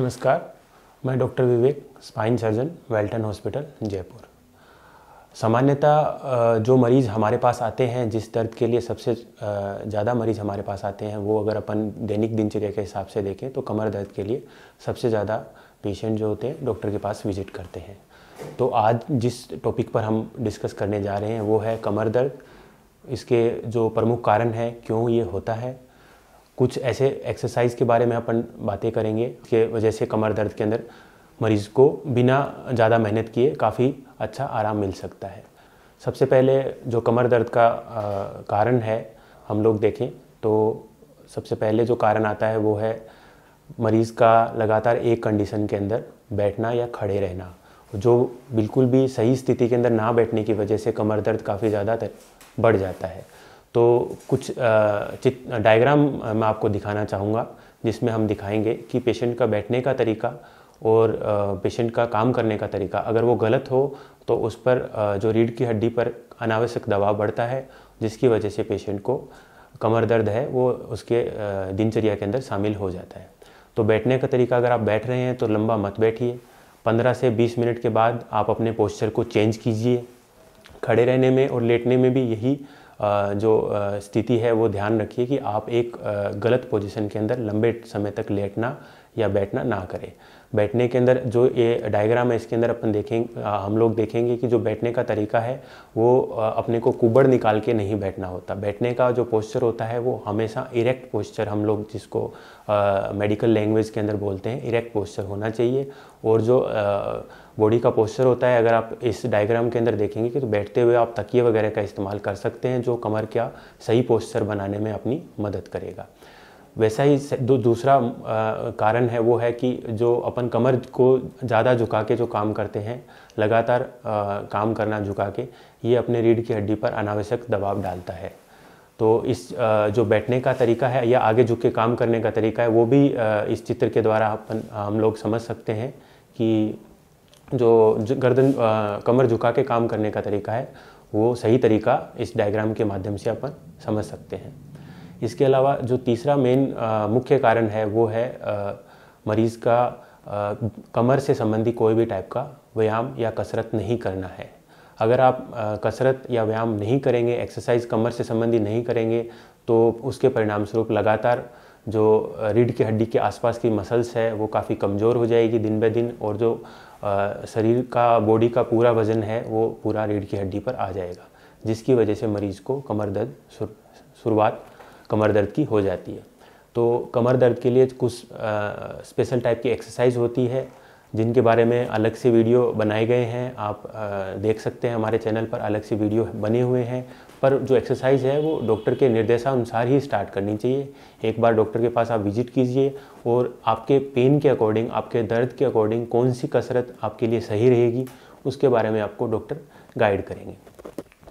नमस्कार मैं doctor Vivek spine surgeon Welton hospital Jaipur सामान्यतः जो मरीज़ हमारे पास आते हैं जिस दर्द के लिए सबसे ज़्यादा मरीज़ हमारे पास आते हैं वो अगर अपन दैनिक दिनचर्या के हिसाब से देखें तो कमर दर्द के लिए सबसे ज़्यादा पेशेंट जो होते हैं डॉक्टर के पास विजिट करते हैं तो आज जिस टॉपिक पर हम डिस्कस करने जा रहे हैं वो है कमर दर्द इसके जो प्रमुख कारण है क्यों ये होता है कुछ ऐसे एक्सरसाइज के बारे में अपन बातें करेंगे कि वजह से कमर दर्द के अंदर मरीज़ को बिना ज़्यादा मेहनत किए काफ़ी अच्छा आराम मिल सकता है सबसे पहले जो कमर दर्द का आ, कारण है हम लोग देखें तो सबसे पहले जो कारण आता है वो है मरीज़ का लगातार एक कंडीशन के अंदर बैठना या खड़े रहना जो बिल्कुल भी सही स्थिति के अंदर ना बैठने की वजह से कमर दर्द काफ़ी ज़्यादा बढ़ जाता है तो कुछ चित डायग्राम मैं आपको दिखाना चाहूँगा जिसमें हम दिखाएंगे कि पेशेंट का बैठने का तरीका और पेशेंट का काम करने का तरीका अगर वो गलत हो तो उस पर जो रीढ़ की हड्डी पर अनावश्यक दबाव बढ़ता है जिसकी वजह से पेशेंट को कमर दर्द है वो उसके दिनचर्या के अंदर शामिल हो जाता है तो बैठने का तरीका अगर आप बैठ रहे हैं तो लंबा मत बैठिए 15 से 20 मिनट के बाद आप अपने पोस्चर को चेंज कीजिए खड़े रहने में और लेटने में भी यही जो स्थिति है वो ध्यान रखिए कि आप एक गलत पोजीशन के अंदर लंबे समय तक लेटना या बैठना ना करें बैठने के अंदर जो ये डायग्राम है इसके अंदर अपन देखें हम लोग देखेंगे कि जो बैठने का तरीका है वो अपने को कुबड़ निकाल के नहीं बैठना होता बैठने का जो पोस्चर होता है वो हमेशा इरेक्ट पोस्चर हम लोग जिसको मेडिकल लैंग्वेज के अंदर बोलते हैं इरेक्ट पोस्चर होना चाहिए और जो बॉडी का पोस्चर होता है अगर आप इस डायग्राम के अंदर देखेंगे कि तो बैठते हुए आप तकिए वगैरह का इस्तेमाल कर सकते हैं जो कमर का सही पोस्चर बनाने में अपनी मदद करेगा वैसा ही दो दूसरा कारण है वो है कि जो अपन कमर को ज़्यादा झुका के जो काम करते हैं लगातार काम करना झुका के ये अपने रीढ़ की हड्डी पर अनावश्यक दबाव डालता है तो इस जो बैठने का तरीका है या आगे झुक के काम करने का तरीका है वो भी इस चित्र के द्वारा अपन हम लोग समझ सकते हैं कि जो गर्दन कमर झुका के काम करने का तरीका है वो सही तरीका इस डायग्राम के माध्यम से अपन समझ सकते हैं इसके अलावा जो तीसरा मेन मुख्य कारण है वो है मरीज़ का आ, कमर से संबंधी कोई भी टाइप का व्यायाम या कसरत नहीं करना है अगर आप आ, कसरत या व्यायाम नहीं करेंगे एक्सरसाइज कमर से संबंधी नहीं करेंगे तो उसके परिणाम स्वरूप लगातार जो रीढ़ की हड्डी के आसपास की मसल्स है वो काफ़ी कमज़ोर हो जाएगी दिन ब दिन और जो आ, शरीर का बॉडी का पूरा वजन है वो पूरा रीढ़ की हड्डी पर आ जाएगा जिसकी वजह से मरीज़ को कमर दर्द शुरुआत कमर दर्द की हो जाती है तो कमर दर्द के लिए कुछ स्पेशल टाइप की एक्सरसाइज होती है जिनके बारे में अलग से वीडियो बनाए गए हैं आप आ, देख सकते हैं हमारे चैनल पर अलग से वीडियो बने हुए हैं पर जो एक्सरसाइज है वो डॉक्टर के निर्देशानुसार ही स्टार्ट करनी चाहिए एक बार डॉक्टर के पास आप विजिट कीजिए और आपके पेन के अकॉर्डिंग आपके दर्द के अकॉर्डिंग कौन सी कसरत आपके लिए सही रहेगी उसके बारे में आपको डॉक्टर गाइड करेंगे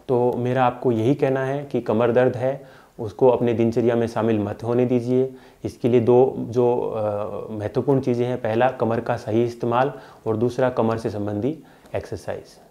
तो मेरा आपको यही कहना है कि कमर दर्द है उसको अपने दिनचर्या में शामिल मत होने दीजिए इसके लिए दो जो महत्वपूर्ण चीज़ें हैं पहला कमर का सही इस्तेमाल और दूसरा कमर से संबंधी एक्सरसाइज